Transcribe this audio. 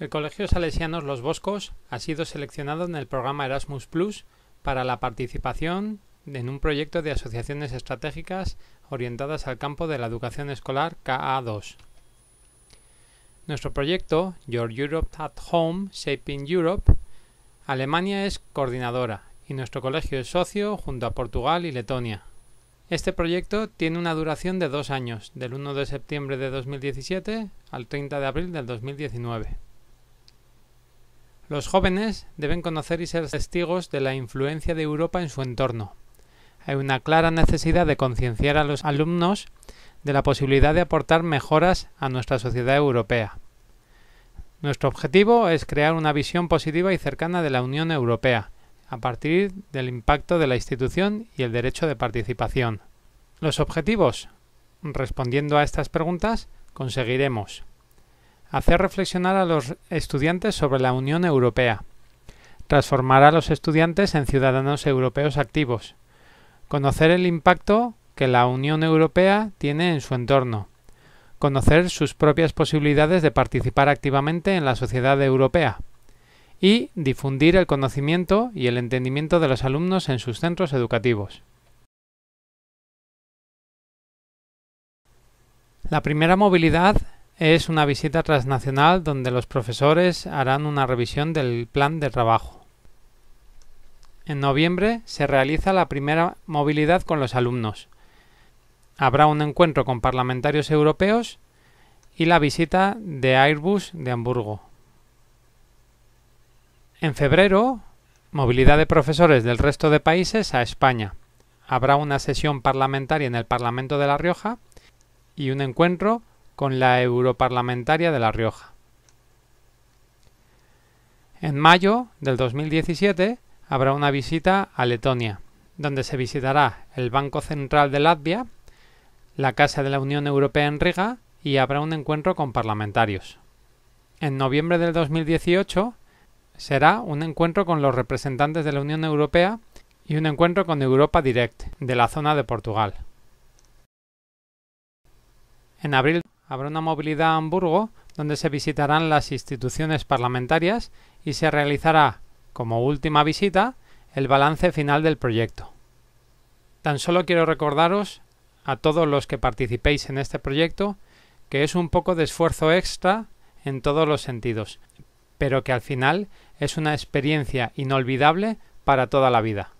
El Colegio Salesianos Los Boscos ha sido seleccionado en el programa Erasmus Plus para la participación en un proyecto de asociaciones estratégicas orientadas al campo de la educación escolar KA2. Nuestro proyecto, Your Europe at Home, Shaping Europe, Alemania es coordinadora y nuestro colegio es socio junto a Portugal y Letonia. Este proyecto tiene una duración de dos años, del 1 de septiembre de 2017 al 30 de abril del 2019. Los jóvenes deben conocer y ser testigos de la influencia de Europa en su entorno. Hay una clara necesidad de concienciar a los alumnos de la posibilidad de aportar mejoras a nuestra sociedad europea. Nuestro objetivo es crear una visión positiva y cercana de la Unión Europea, a partir del impacto de la institución y el derecho de participación. Los objetivos. Respondiendo a estas preguntas, conseguiremos hacer reflexionar a los estudiantes sobre la Unión Europea, transformar a los estudiantes en ciudadanos europeos activos, conocer el impacto que la Unión Europea tiene en su entorno, conocer sus propias posibilidades de participar activamente en la sociedad europea y difundir el conocimiento y el entendimiento de los alumnos en sus centros educativos. La primera movilidad es una visita transnacional donde los profesores harán una revisión del plan de trabajo. En noviembre se realiza la primera movilidad con los alumnos. Habrá un encuentro con parlamentarios europeos y la visita de Airbus de Hamburgo. En febrero, movilidad de profesores del resto de países a España. Habrá una sesión parlamentaria en el Parlamento de La Rioja y un encuentro con la europarlamentaria de La Rioja. En mayo del 2017 habrá una visita a Letonia, donde se visitará el Banco Central de Latvia, la Casa de la Unión Europea en Riga y habrá un encuentro con parlamentarios. En noviembre del 2018 será un encuentro con los representantes de la Unión Europea y un encuentro con Europa Direct, de la zona de Portugal. En abril habrá una movilidad a Hamburgo donde se visitarán las instituciones parlamentarias y se realizará, como última visita, el balance final del proyecto. Tan solo quiero recordaros, a todos los que participéis en este proyecto, que es un poco de esfuerzo extra en todos los sentidos, pero que al final es una experiencia inolvidable para toda la vida.